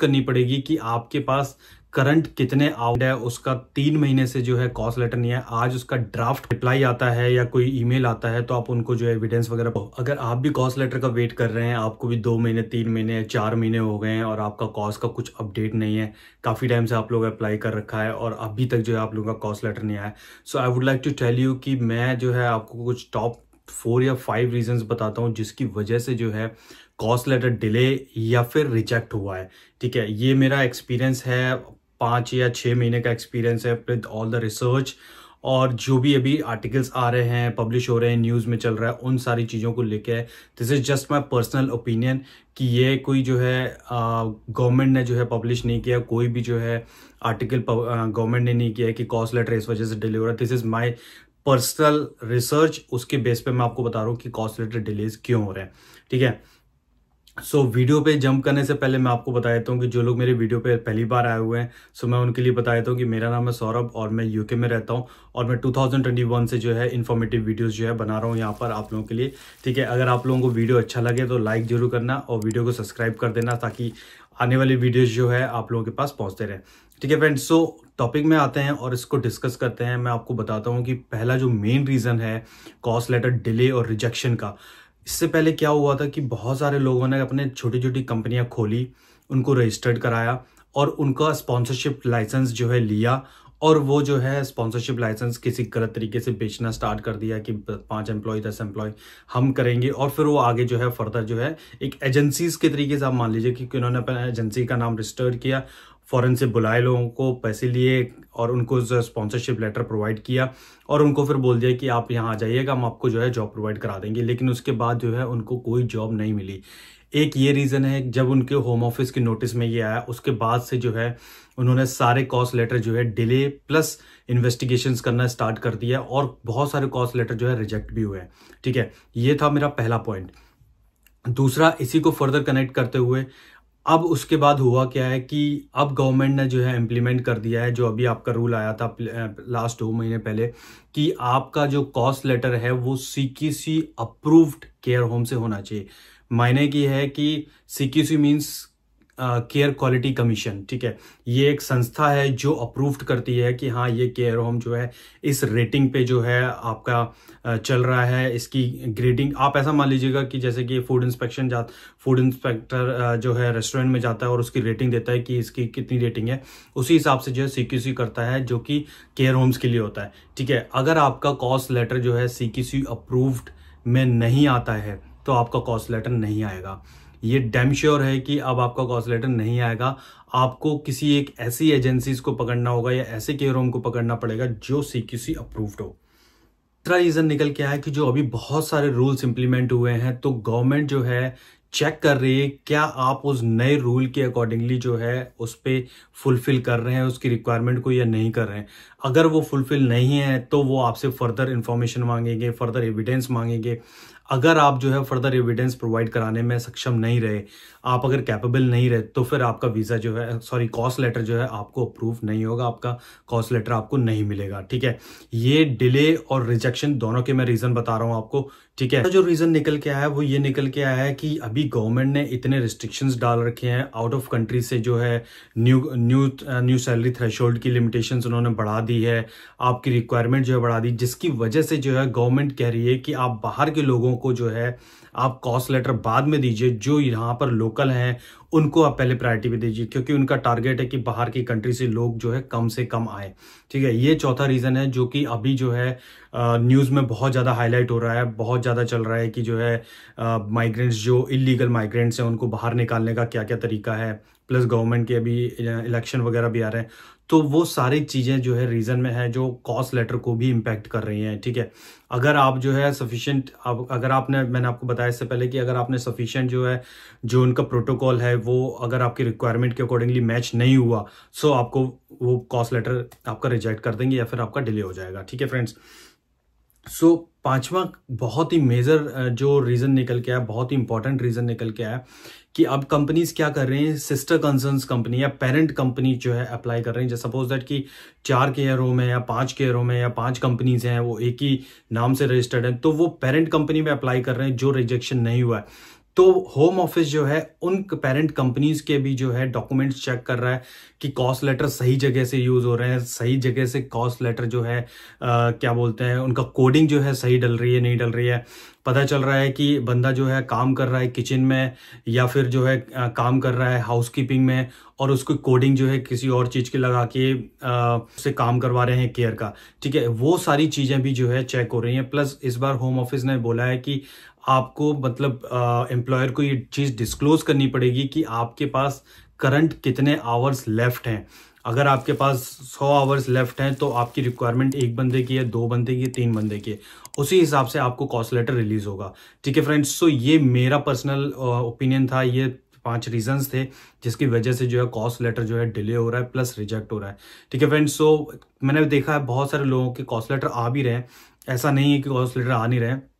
करनी पड़ेगी कि आपके पास करंट कितने आउट है उसका तीन महीने से जो है कॉस्ट लेटर नहीं है आज उसका ड्राफ्ट रिप्लाई आता है या कोई ईमेल आता है तो आप उनको जो है एविडेंस वगैरह अगर आप भी कॉस्ट लेटर का वेट कर रहे हैं आपको भी दो महीने तीन महीने चार महीने हो गए हैं और आपका कॉस्ट का कुछ अपडेट नहीं है काफ़ी टाइम से आप लोग अप्लाई कर रखा है और अभी तक जो है आप लोगों का कॉस्ट लेटर नहीं आया so I would like to tell you कि मैं जो है आपको कुछ टॉप फोर या फाइव रीजंस बताता हूँ जिसकी वजह से जो है कॉस्ट लेटर डिले या फिर रिजेक्ट हुआ है ठीक है ये मेरा एक्सपीरियंस है पाँच या छः महीने का एक्सपीरियंस है विद ऑल द रिसर्च और जो भी अभी आर्टिकल्स आ रहे हैं पब्लिश हो रहे हैं न्यूज़ में चल रहा है उन सारी चीज़ों को लेके this is just my personal opinion कि ये कोई जो है गवर्नमेंट ने जो है पब्लिश नहीं किया कोई भी जो है आर्टिकल गवर्नमेंट ने नहीं किया कि कॉस्ट लेटर इस वजह से डिले हो रहा है this is my personal research उसके बेस पे मैं आपको बता रहा हूँ कि कॉस्ट रिलेटेड डिलेज क्यों हो रहे हैं ठीक है सो so, वीडियो पे जंप करने से पहले मैं आपको बता देता हूँ कि जो लोग मेरे वीडियो पे पहली बार आए हुए हैं सो so मैं उनके लिए बता देता हूँ कि मेरा नाम है सौरभ और मैं यूके में रहता हूँ और मैं 2021 से जो है इन्फॉर्मेटिव वीडियोस जो है बना रहा हूँ यहाँ पर आप लोगों के लिए ठीक है अगर आप लोगों को वीडियो अच्छा लगे तो लाइक जरूर करना और वीडियो को सब्सक्राइब कर देना ताकि आने वाली वीडियोज जो है आप लोगों के पास पहुँचते रहे ठीक है फ्रेंड्स सो टॉपिक में आते हैं और इसको डिस्कस करते हैं मैं आपको बताता हूँ कि पहला जो मेन रीज़न है कॉस्ट लेटर डिले और रिजेक्शन का इससे पहले क्या हुआ था कि बहुत सारे लोगों ने अपने छोटी छोटी कंपनियां खोली उनको रजिस्टर्ड कराया और उनका स्पॉन्सरशिप लाइसेंस जो है लिया और वो जो है स्पॉन्सरशिप लाइसेंस किसी गलत तरीके से बेचना स्टार्ट कर दिया कि पांच एम्प्लॉय दस एम्प्लॉय हम करेंगे और फिर वो आगे जो है फर्दर जो है एक एजेंसीज के तरीके से आप मान लीजिए कि उन्होंने अपना एजेंसी का नाम रजिस्टर्ड किया फ़ौरन से बुलाए लोगों को पैसे लिए और उनको स्पॉन्सरशिप लेटर प्रोवाइड किया और उनको फिर बोल दिया कि आप यहाँ आ जाइएगा हम आपको जो है जॉब प्रोवाइड करा देंगे लेकिन उसके बाद जो है उनको कोई जॉब नहीं मिली एक ये रीज़न है जब उनके होम ऑफिस के नोटिस में ये आया उसके बाद से जो है उन्होंने सारे कॉस्ट लेटर जो है डिले प्लस इन्वेस्टिगेशंस करना स्टार्ट कर दिया और बहुत सारे कॉस्ट लेटर जो है रिजेक्ट भी हुए हैं ठीक है ये था मेरा पहला पॉइंट दूसरा इसी को फर्दर कनेक्ट करते हुए अब उसके बाद हुआ क्या है कि अब गवर्नमेंट ने जो है इम्प्लीमेंट कर दिया है जो अभी आपका रूल आया था लास्ट दो महीने पहले कि आपका जो कॉस्ट लेटर है वो सी अप्रूव्ड केयर होम से होना चाहिए मायने की है कि C means care quality commission ठीक है ये एक संस्था है जो अप्रूव्ड करती है कि हाँ ये केयर होम जो है इस रेटिंग पे जो है आपका चल रहा है इसकी ग्रेडिंग आप ऐसा मान लीजिएगा कि जैसे कि फूड इंस्पेक्शन जा फूड इंस्पेक्टर जो है रेस्टोरेंट में जाता है और उसकी रेटिंग देता है कि इसकी कितनी रेटिंग है उसी हिसाब से जो है सी करता है जो कि केयर होम्स के लिए होता है ठीक है अगर आपका कॉस्ट लेटर जो है सी अप्रूव्ड में नहीं आता है तो आपका कॉस्ट लेटर नहीं आएगा ये डैम श्योर है कि अब आपका कॉस्ट लेटर नहीं आएगा आपको किसी एक ऐसी एजेंसीज को पकड़ना होगा या ऐसे केयर होम को पकड़ना पड़ेगा जो सीक्यूसी अप्रूव्ड हो तीसरा रीजन निकल के आया कि जो अभी बहुत सारे रूल्स इंप्लीमेंट हुए हैं तो गवर्नमेंट जो है चेक कर रही है क्या आप उस नए रूल के अकॉर्डिंगली जो है उस पर फुलफिल कर रहे हैं उसकी रिक्वायरमेंट को या नहीं कर रहे हैं अगर वो फुलफिल नहीं है तो वो आपसे फर्दर इन्फॉर्मेशन मांगेंगे फर्दर एविडेंस मांगेंगे अगर आप जो है फर्दर एविडेंस प्रोवाइड कराने में सक्षम नहीं रहे आप अगर कैपेबल नहीं रहे तो फिर आपका वीज़ा जो है सॉरी कॉस्ट लेटर जो है आपको अप्रूव नहीं होगा आपका कॉस्ट लेटर आपको नहीं मिलेगा ठीक है ये डिले और रिजेक्शन दोनों के मैं रीज़न बता रहा हूँ आपको ठीक है जो रीज़न निकल के आया है वो ये निकल के आया है कि अभी भी गवर्नमेंट ने इतने रिस्ट्रिक्शंस डाल रखे हैं आउट ऑफ कंट्री से जो है new new new salary thresh की लिमिटेशंस उन्होंने बढ़ा दी है आपकी रिक्वायरमेंट जो है बढ़ा दी जिसकी वजह से जो है गवर्नमेंट कह रही है कि आप बाहर के लोगों को जो है आप कॉस्ट लेटर बाद में दीजिए जो यहाँ पर लोकल हैं उनको आप पहले प्रायोरिटी भी दीजिए क्योंकि उनका टारगेट है कि बाहर की कंट्री से लोग जो है कम से कम आए ठीक है ये चौथा रीज़न है जो कि अभी जो है न्यूज़ में बहुत ज़्यादा हाईलाइट हो रहा है बहुत ज़्यादा चल रहा है कि जो है माइग्रेंट्स जो इलीगल माइग्रेंट्स हैं उनको बाहर निकालने का क्या क्या तरीका है प्लस गवर्नमेंट के अभी इलेक्शन वगैरह भी आ रहे हैं तो वो सारी चीज़ें जो है रीज़न में है जो कॉस्ट लेटर को भी इम्पैक्ट कर रही हैं ठीक है अगर आप जो है सफिशियंट आप अगर आपने मैंने आपको बताया इससे पहले कि अगर आपने सफिशियंट जो है जो उनका प्रोटोकॉल है वो अगर आपकी रिक्वायरमेंट के अकॉर्डिंगली मैच नहीं हुआ सो आपको वो कॉस्ट लेटर आपका रिजेक्ट कर देंगे या फिर आपका डिले हो जाएगा ठीक है फ्रेंड्स सो so, पांचवा बहुत ही मेजर जो रीज़न निकल के आया बहुत ही इंपॉर्टेंट रीज़न निकल के आया कि अब कंपनीज क्या कर रहे हैं सिस्टर कंसर्न कंपनी या पेरेंट कंपनी जो है अप्लाई कर रहे हैं जैसे सपोज दैट कि चार केयरों में या पांच केयरों में या पांच कंपनीज हैं वो एक ही नाम से रजिस्टर्ड हैं तो वो पेरेंट कंपनी में अप्लाई कर रहे हैं जो रिजेक्शन नहीं हुआ है तो होम ऑफिस जो है उन पेरेंट कंपनीज के भी जो है डॉक्यूमेंट्स चेक कर रहा है कि कॉस्ट लेटर सही जगह से यूज हो रहे हैं सही जगह से कॉस्ट लेटर जो है आ, क्या बोलते हैं उनका कोडिंग जो है सही डल रही है नहीं डल रही है पता चल रहा है कि बंदा जो है काम कर रहा है किचन में या फिर जो है आ, काम कर रहा है हाउसकीपिंग में और उसको कोडिंग जो है किसी और चीज़ के लगा के से काम करवा रहे हैं केयर का ठीक है वो सारी चीज़ें भी जो है चेक हो रही हैं प्लस इस बार होम ऑफिस ने बोला है कि आपको मतलब एम्प्लॉयर को ये चीज़ डिस्क्लोज करनी पड़ेगी कि आपके पास करंट कितने आवर्स लेफ्ट हैं अगर आपके पास 100 आवर्स लेफ्ट हैं तो आपकी रिक्वायरमेंट एक बंदे की है दो बंदे की है तीन बंदे की है उसी हिसाब से आपको कॉस्ट लेटर रिलीज होगा ठीक है फ्रेंड्स सो ये मेरा पर्सनल ओपिनियन था ये पांच रीजंस थे जिसकी वजह से जो है कॉस्ट लेटर जो है डिले हो रहा है प्लस रिजेक्ट हो रहा है ठीक है फ्रेंड्स सो मैंने देखा है बहुत सारे लोगों के कॉस्ट लेटर आ भी रहे हैं ऐसा नहीं है कि कॉस्ट लेटर आ नहीं रहे हैं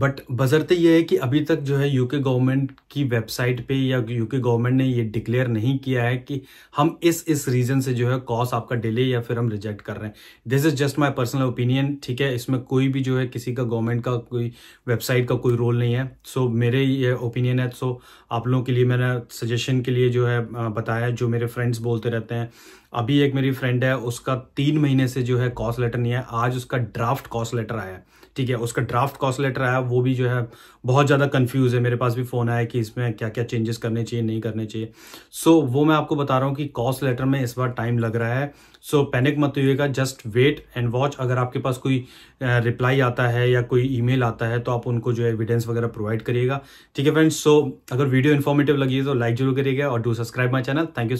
बट बजरते तो ये है कि अभी तक जो है यूके गवर्नमेंट की वेबसाइट पे या यूके गवर्नमेंट ने ये डिक्लेयर नहीं किया है कि हम इस इस रीजन से जो है कॉस आपका डिले या फिर हम रिजेक्ट कर रहे हैं this is just my personal opinion ठीक है इसमें कोई भी जो है किसी का गवर्नमेंट का कोई वेबसाइट का कोई रोल नहीं है सो so, मेरे ये ओपिनियन है सो so, आप लोगों के लिए मैंने सजेशन के लिए जो है बताया जो मेरे फ्रेंड्स बोलते रहते हैं अभी एक मेरी फ्रेंड है उसका तीन महीने से जो है कॉस्ट लेटर नहीं है आज उसका ड्राफ्ट कॉस्ट लेटर आया है ठीक है उसका ड्राफ्ट कॉस्ट लेटर आया वो भी जो है बहुत ज़्यादा कन्फ्यूज़ है मेरे पास भी फ़ोन आया कि इसमें क्या क्या चेंजेस करने चाहिए नहीं करने चाहिए सो so, वो मैं आपको बता रहा हूँ कि कॉस्ट लेटर में इस बार टाइम लग रहा है सो so, पैनिक मत होइएगा जस्ट वेट एंड वॉच अगर आपके पास कोई रिप्लाई आता है या कोई ई आता है तो आप उनको जो है एविडेंस वगैरह प्रोवाइड करिएगा ठीक है फ्रेंड्स सो so, अगर वीडियो इन्फॉर्मेटिव लगी तो लाइक जरूर करिएगा और do subscribe my channel thank you